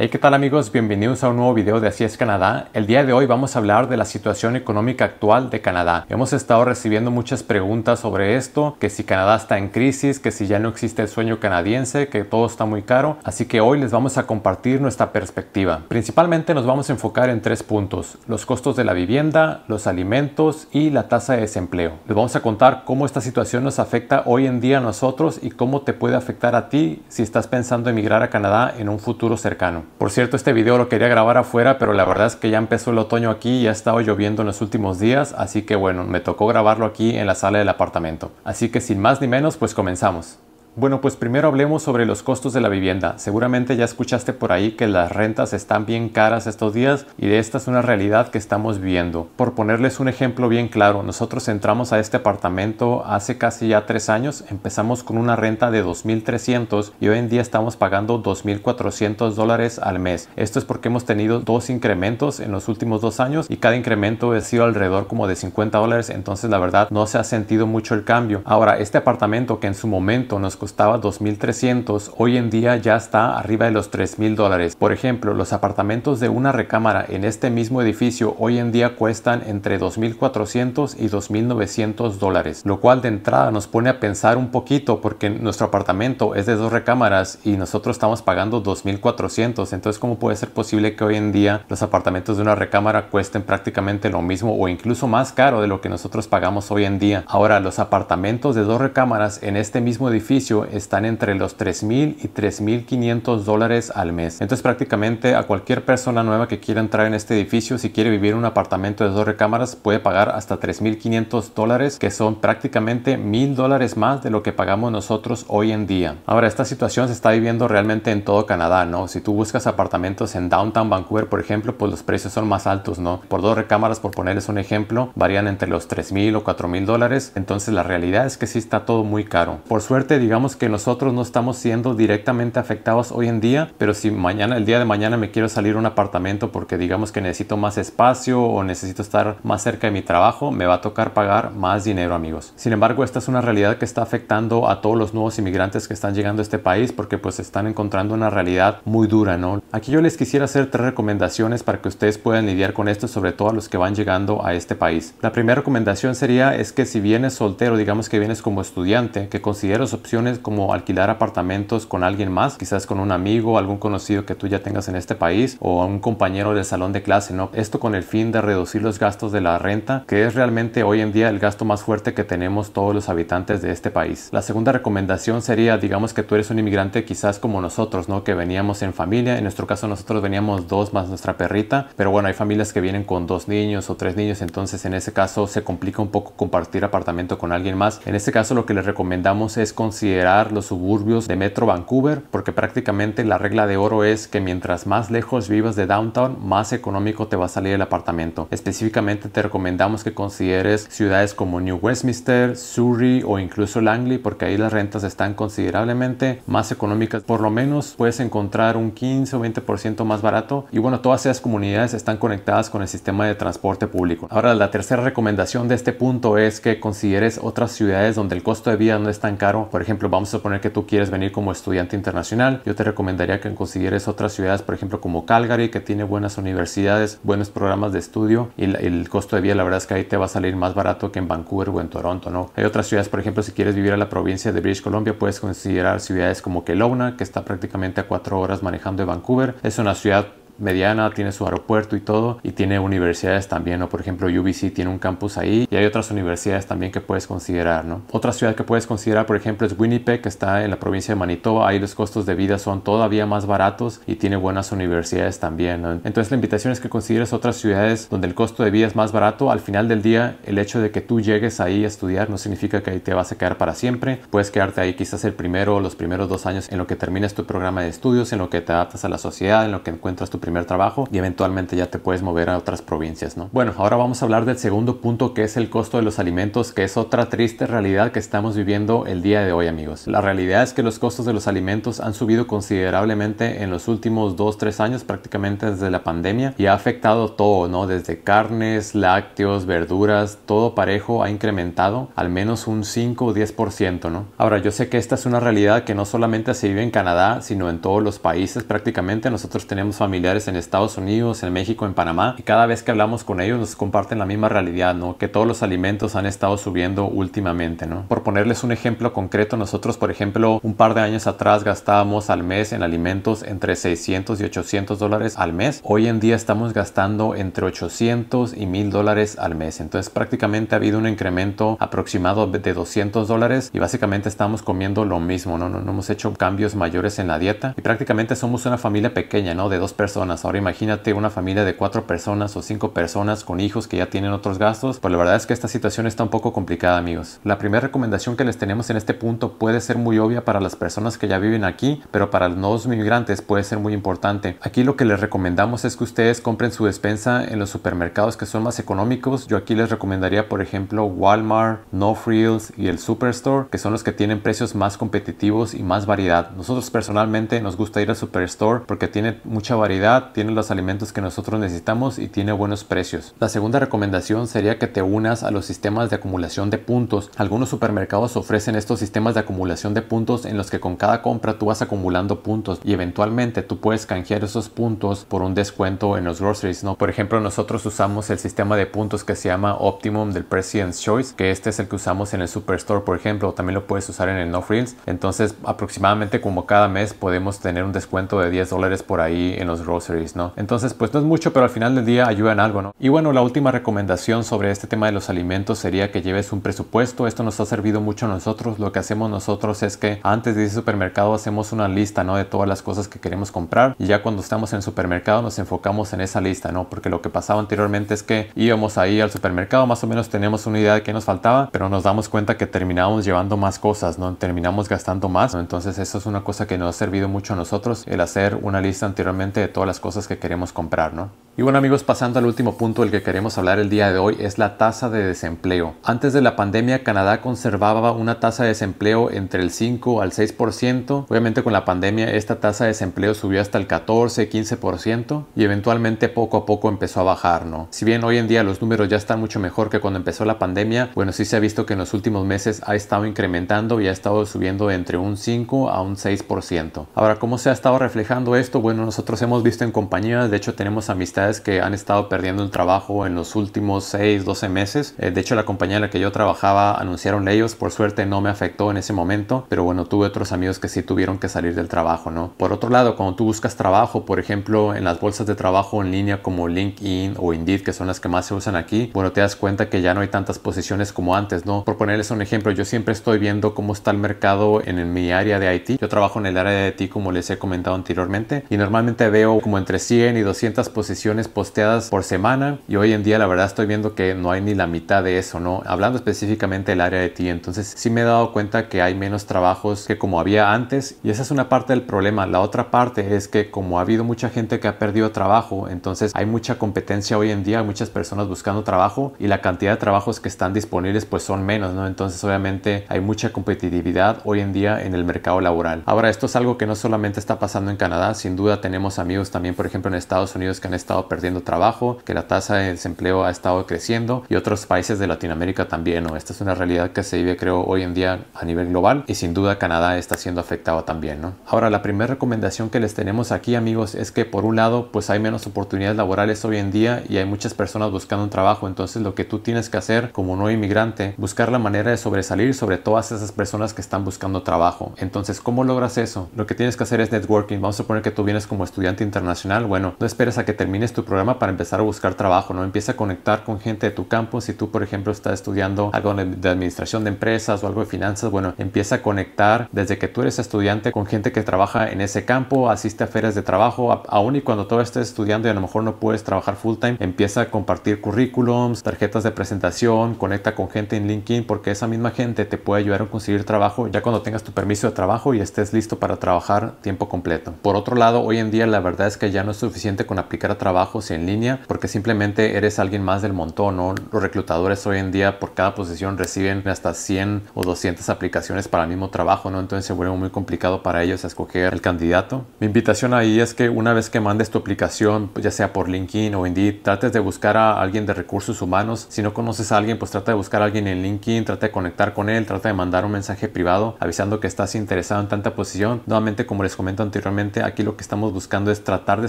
Hey, ¿qué tal amigos? Bienvenidos a un nuevo video de Así es Canadá. El día de hoy vamos a hablar de la situación económica actual de Canadá. Hemos estado recibiendo muchas preguntas sobre esto, que si Canadá está en crisis, que si ya no existe el sueño canadiense, que todo está muy caro, así que hoy les vamos a compartir nuestra perspectiva. Principalmente nos vamos a enfocar en tres puntos, los costos de la vivienda, los alimentos y la tasa de desempleo. Les vamos a contar cómo esta situación nos afecta hoy en día a nosotros y cómo te puede afectar a ti si estás pensando emigrar a Canadá en un futuro cercano. Por cierto, este video lo quería grabar afuera, pero la verdad es que ya empezó el otoño aquí y ha estado lloviendo en los últimos días, así que bueno, me tocó grabarlo aquí en la sala del apartamento. Así que sin más ni menos, pues comenzamos. Bueno, pues primero hablemos sobre los costos de la vivienda. Seguramente ya escuchaste por ahí que las rentas están bien caras estos días y de esta es una realidad que estamos viendo. Por ponerles un ejemplo bien claro, nosotros entramos a este apartamento hace casi ya tres años, empezamos con una renta de 2.300 y hoy en día estamos pagando 2.400 dólares al mes. Esto es porque hemos tenido dos incrementos en los últimos dos años y cada incremento ha sido alrededor como de 50 dólares, entonces la verdad no se ha sentido mucho el cambio. Ahora, este apartamento que en su momento nos costó costaba 2.300, hoy en día ya está arriba de los 3.000 dólares. Por ejemplo, los apartamentos de una recámara en este mismo edificio hoy en día cuestan entre 2.400 y 2.900 dólares, lo cual de entrada nos pone a pensar un poquito porque nuestro apartamento es de dos recámaras y nosotros estamos pagando 2.400, entonces ¿cómo puede ser posible que hoy en día los apartamentos de una recámara cuesten prácticamente lo mismo o incluso más caro de lo que nosotros pagamos hoy en día? Ahora, los apartamentos de dos recámaras en este mismo edificio están entre los 3.000 y 3.500 dólares al mes. Entonces prácticamente a cualquier persona nueva que quiera entrar en este edificio, si quiere vivir en un apartamento de dos recámaras, puede pagar hasta 3.500 dólares, que son prácticamente 1.000 dólares más de lo que pagamos nosotros hoy en día. Ahora, esta situación se está viviendo realmente en todo Canadá, ¿no? Si tú buscas apartamentos en Downtown Vancouver, por ejemplo, pues los precios son más altos, ¿no? Por dos recámaras, por ponerles un ejemplo, varían entre los 3.000 o 4.000 dólares. Entonces la realidad es que sí está todo muy caro. Por suerte, digamos, que nosotros no estamos siendo directamente afectados hoy en día, pero si mañana, el día de mañana me quiero salir un apartamento porque digamos que necesito más espacio o necesito estar más cerca de mi trabajo, me va a tocar pagar más dinero amigos. Sin embargo, esta es una realidad que está afectando a todos los nuevos inmigrantes que están llegando a este país porque pues están encontrando una realidad muy dura, ¿no? Aquí yo les quisiera hacer tres recomendaciones para que ustedes puedan lidiar con esto, sobre todo a los que van llegando a este país. La primera recomendación sería es que si vienes soltero, digamos que vienes como estudiante, que consideres opciones como alquilar apartamentos con alguien más, quizás con un amigo, algún conocido que tú ya tengas en este país o un compañero del salón de clase, ¿no? Esto con el fin de reducir los gastos de la renta, que es realmente hoy en día el gasto más fuerte que tenemos todos los habitantes de este país. La segunda recomendación sería, digamos que tú eres un inmigrante quizás como nosotros, ¿no? Que veníamos en familia, en nuestro caso nosotros veníamos dos más nuestra perrita, pero bueno, hay familias que vienen con dos niños o tres niños, entonces en ese caso se complica un poco compartir apartamento con alguien más. En este caso lo que les recomendamos es considerar los suburbios de Metro Vancouver porque prácticamente la regla de oro es que mientras más lejos vivas de downtown, más económico te va a salir el apartamento. Específicamente te recomendamos que consideres ciudades como New Westminster, Surrey o incluso Langley porque ahí las rentas están considerablemente más económicas. Por lo menos puedes encontrar un 15 o 20% más barato y bueno, todas esas comunidades están conectadas con el sistema de transporte público. Ahora, la tercera recomendación de este punto es que consideres otras ciudades donde el costo de vida no es tan caro. Por ejemplo, vamos a suponer que tú quieres venir como estudiante internacional, yo te recomendaría que consideres otras ciudades, por ejemplo, como Calgary, que tiene buenas universidades, buenos programas de estudio y el costo de vida, la verdad es que ahí te va a salir más barato que en Vancouver o en Toronto, ¿no? Hay otras ciudades, por ejemplo, si quieres vivir a la provincia de British Columbia, puedes considerar ciudades como Kelowna, que está prácticamente a cuatro horas manejando de Vancouver. Es una ciudad mediana, tiene su aeropuerto y todo, y tiene universidades también, o Por ejemplo, UBC tiene un campus ahí y hay otras universidades también que puedes considerar, ¿no? Otra ciudad que puedes considerar, por ejemplo, es Winnipeg, que está en la provincia de Manitoba, ahí los costos de vida son todavía más baratos y tiene buenas universidades también, Entonces la invitación es que consideres otras ciudades donde el costo de vida es más barato, al final del día el hecho de que tú llegues ahí a estudiar no significa que ahí te vas a quedar para siempre, puedes quedarte ahí quizás el primero o los primeros dos años en lo que termines tu programa de estudios, en lo que te adaptas a la sociedad, en lo que encuentras tu primer trabajo y eventualmente ya te puedes mover a otras provincias, ¿no? Bueno, ahora vamos a hablar del segundo punto que es el costo de los alimentos, que es otra triste realidad que estamos viviendo el día de hoy, amigos. La realidad es que los costos de los alimentos han subido considerablemente en los últimos 2-3 años, prácticamente desde la pandemia, y ha afectado todo, ¿no? Desde carnes, lácteos, verduras, todo parejo ha incrementado al menos un 5 o 10%, ¿no? Ahora, yo sé que esta es una realidad que no solamente se vive en Canadá, sino en todos los países prácticamente. Nosotros tenemos familiares en Estados Unidos, en México, en Panamá, y cada vez que hablamos con ellos nos comparten la misma realidad, ¿no? Que todos los alimentos han estado subiendo últimamente, ¿no? Por ponerles un ejemplo concreto, nosotros, por ejemplo, un par de años atrás gastábamos al mes en alimentos entre 600 y 800 dólares al mes. Hoy en día estamos gastando entre 800 y 1000 dólares al mes. Entonces, prácticamente ha habido un incremento aproximado de 200 dólares y básicamente estamos comiendo lo mismo, ¿no? No, no hemos hecho cambios mayores en la dieta y prácticamente somos una familia pequeña, ¿no? De dos personas Ahora imagínate una familia de cuatro personas o cinco personas con hijos que ya tienen otros gastos. Pues la verdad es que esta situación está un poco complicada, amigos. La primera recomendación que les tenemos en este punto puede ser muy obvia para las personas que ya viven aquí, pero para los nuevos migrantes puede ser muy importante. Aquí lo que les recomendamos es que ustedes compren su despensa en los supermercados que son más económicos. Yo aquí les recomendaría, por ejemplo, Walmart, No Frills y el Superstore, que son los que tienen precios más competitivos y más variedad. Nosotros personalmente nos gusta ir al Superstore porque tiene mucha variedad tiene los alimentos que nosotros necesitamos y tiene buenos precios. La segunda recomendación sería que te unas a los sistemas de acumulación de puntos. Algunos supermercados ofrecen estos sistemas de acumulación de puntos en los que con cada compra tú vas acumulando puntos y eventualmente tú puedes canjear esos puntos por un descuento en los groceries, Por ejemplo, nosotros usamos el sistema de puntos que se llama Optimum del President's Choice, que este es el que usamos en el Superstore, por ejemplo, también lo puedes usar en el No Frills. Entonces, aproximadamente como cada mes podemos tener un descuento de 10 dólares por ahí en los groceries ¿no? Entonces, pues no es mucho, pero al final del día ayuda en algo, ¿no? Y bueno, la última recomendación sobre este tema de los alimentos sería que lleves un presupuesto. Esto nos ha servido mucho a nosotros. Lo que hacemos nosotros es que antes de ir al supermercado hacemos una lista, ¿no? De todas las cosas que queremos comprar y ya cuando estamos en el supermercado nos enfocamos en esa lista, ¿no? Porque lo que pasaba anteriormente es que íbamos ahí al supermercado, más o menos tenemos una idea de qué nos faltaba, pero nos damos cuenta que terminábamos llevando más cosas, ¿no? Terminamos gastando más, Entonces, eso es una cosa que nos ha servido mucho a nosotros, el hacer una lista anteriormente de todas las cosas que queremos comprar, ¿no? Y bueno amigos, pasando al último punto del que queremos hablar el día de hoy es la tasa de desempleo. Antes de la pandemia, Canadá conservaba una tasa de desempleo entre el 5 al 6%. Obviamente con la pandemia esta tasa de desempleo subió hasta el 14, 15% y eventualmente poco a poco empezó a bajar, ¿no? Si bien hoy en día los números ya están mucho mejor que cuando empezó la pandemia, bueno, sí se ha visto que en los últimos meses ha estado incrementando y ha estado subiendo entre un 5 a un 6%. Ahora, ¿cómo se ha estado reflejando esto? Bueno, nosotros hemos visto en compañías, de hecho tenemos amistades que han estado perdiendo el trabajo en los últimos 6, 12 meses. Eh, de hecho, la compañía en la que yo trabajaba anunciaron ellos, por suerte no me afectó en ese momento, pero bueno, tuve otros amigos que sí tuvieron que salir del trabajo, ¿no? Por otro lado, cuando tú buscas trabajo, por ejemplo, en las bolsas de trabajo en línea como LinkedIn o Indeed, que son las que más se usan aquí, bueno, te das cuenta que ya no hay tantas posiciones como antes, ¿no? Por ponerles un ejemplo, yo siempre estoy viendo cómo está el mercado en, en mi área de IT. Yo trabajo en el área de IT, como les he comentado anteriormente, y normalmente veo como entre 100 y 200 posiciones posteadas por semana y hoy en día la verdad estoy viendo que no hay ni la mitad de eso, ¿no? Hablando específicamente del área de ti, entonces sí me he dado cuenta que hay menos trabajos que como había antes y esa es una parte del problema. La otra parte es que como ha habido mucha gente que ha perdido trabajo, entonces hay mucha competencia hoy en día, hay muchas personas buscando trabajo y la cantidad de trabajos que están disponibles pues son menos, ¿no? Entonces obviamente hay mucha competitividad hoy en día en el mercado laboral. Ahora esto es algo que no solamente está pasando en Canadá, sin duda tenemos amigos también por ejemplo en Estados Unidos que han estado perdiendo trabajo, que la tasa de desempleo ha estado creciendo y otros países de Latinoamérica también. ¿no? Esta es una realidad que se vive creo hoy en día a nivel global y sin duda Canadá está siendo afectado también. ¿no? Ahora la primera recomendación que les tenemos aquí amigos es que por un lado pues hay menos oportunidades laborales hoy en día y hay muchas personas buscando un trabajo. Entonces lo que tú tienes que hacer como no inmigrante, buscar la manera de sobresalir sobre todas esas personas que están buscando trabajo. Entonces, ¿cómo logras eso? Lo que tienes que hacer es networking. Vamos a suponer que tú vienes como estudiante internacional. Bueno, no esperes a que termines tu programa para empezar a buscar trabajo, ¿no? Empieza a conectar con gente de tu campo. Si tú, por ejemplo, estás estudiando algo de administración de empresas o algo de finanzas, bueno, empieza a conectar desde que tú eres estudiante con gente que trabaja en ese campo, asiste a ferias de trabajo, aún y cuando todo estés estudiando y a lo mejor no puedes trabajar full time, empieza a compartir currículums, tarjetas de presentación, conecta con gente en LinkedIn porque esa misma gente te puede ayudar a conseguir trabajo ya cuando tengas tu permiso de trabajo y estés listo para trabajar tiempo completo. Por otro lado, hoy en día la verdad es que ya no es suficiente con aplicar a trabajo en línea porque simplemente eres alguien más del montón, ¿no? Los reclutadores hoy en día por cada posición reciben hasta 100 o 200 aplicaciones para el mismo trabajo, ¿no? Entonces se vuelve muy complicado para ellos escoger el candidato. Mi invitación ahí es que una vez que mandes tu aplicación, ya sea por LinkedIn o Indeed, trates de buscar a alguien de recursos humanos. Si no conoces a alguien, pues trata de buscar a alguien en LinkedIn, trata de conectar con él, trata de mandar un mensaje privado avisando que estás interesado en tanta posición. Nuevamente, como les comento anteriormente, aquí lo que estamos buscando es tratar de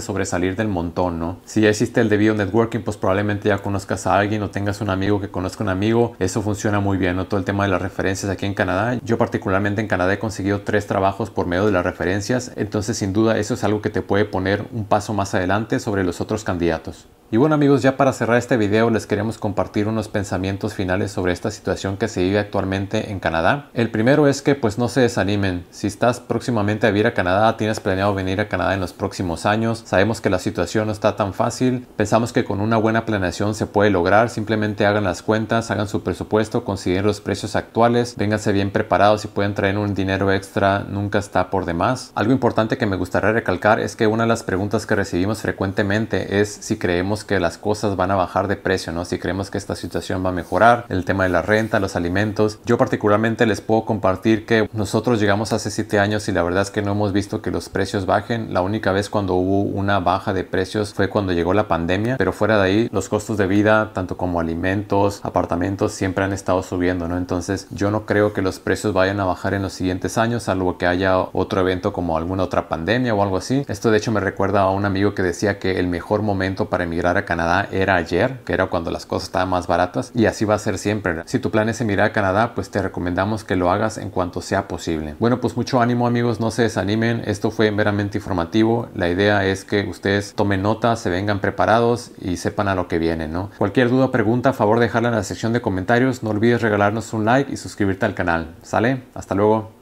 sobresalir del montón, ¿no? Si ya hiciste el debido networking, pues probablemente ya conozcas a alguien o tengas un amigo que conozca un amigo. Eso funciona muy bien, ¿no? Todo el tema de las referencias aquí en Canadá. Yo particularmente en Canadá he conseguido tres trabajos por medio de las referencias. Entonces, sin duda, eso es algo que te puede poner un paso más adelante sobre los otros candidatos. Y bueno amigos, ya para cerrar este video les queremos compartir unos pensamientos finales sobre esta situación que se vive actualmente en Canadá. El primero es que pues no se desanimen. Si estás próximamente a vivir a Canadá, tienes planeado venir a Canadá en los próximos años, sabemos que la situación no está tan fácil, pensamos que con una buena planeación se puede lograr, simplemente hagan las cuentas, hagan su presupuesto, consideren los precios actuales, vénganse bien preparados y pueden traer un dinero extra, nunca está por demás. Algo importante que me gustaría recalcar es que una de las preguntas que recibimos frecuentemente es si creemos que las cosas van a bajar de precio, ¿no? Si creemos que esta situación va a mejorar, el tema de la renta, los alimentos. Yo particularmente les puedo compartir que nosotros llegamos hace 7 años y la verdad es que no hemos visto que los precios bajen. La única vez cuando hubo una baja de precios fue cuando llegó la pandemia, pero fuera de ahí los costos de vida, tanto como alimentos, apartamentos, siempre han estado subiendo, ¿no? Entonces yo no creo que los precios vayan a bajar en los siguientes años, salvo que haya otro evento como alguna otra pandemia o algo así. Esto de hecho me recuerda a un amigo que decía que el mejor momento para emigrar a Canadá era ayer, que era cuando las cosas estaban más baratas, y así va a ser siempre. Si tu plan es emigrar a Canadá, pues te recomendamos que lo hagas en cuanto sea posible. Bueno, pues mucho ánimo amigos, no se desanimen, esto fue meramente informativo, la idea es que ustedes tomen nota, se vengan preparados y sepan a lo que viene. ¿no? Cualquier duda o pregunta, a favor dejarla en la sección de comentarios, no olvides regalarnos un like y suscribirte al canal, ¿sale? Hasta luego.